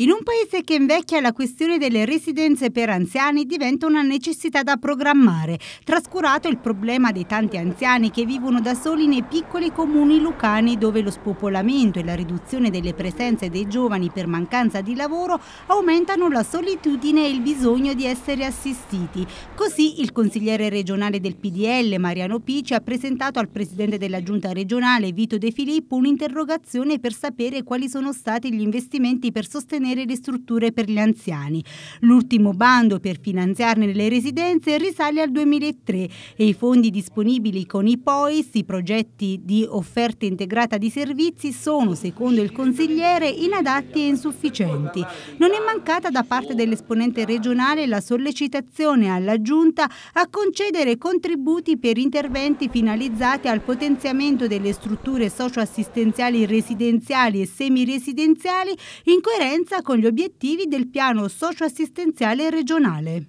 In un paese che invecchia la questione delle residenze per anziani diventa una necessità da programmare, trascurato il problema dei tanti anziani che vivono da soli nei piccoli comuni lucani dove lo spopolamento e la riduzione delle presenze dei giovani per mancanza di lavoro aumentano la solitudine e il bisogno di essere assistiti. Così il consigliere regionale del PDL Mariano Pici ha presentato al presidente della giunta regionale Vito De Filippo un'interrogazione per sapere quali sono stati gli investimenti per sostenere sostenere le strutture per gli anziani. L'ultimo bando per finanziarne le residenze risale al 2003 e i fondi disponibili con i POIS, i progetti di offerta integrata di servizi, sono, secondo il consigliere, inadatti e insufficienti. Non è mancata da parte dell'esponente regionale la sollecitazione alla Giunta a concedere contributi per interventi finalizzati al potenziamento delle strutture socioassistenziali residenziali e semiresidenziali in coerenza con gli obiettivi del piano socioassistenziale regionale.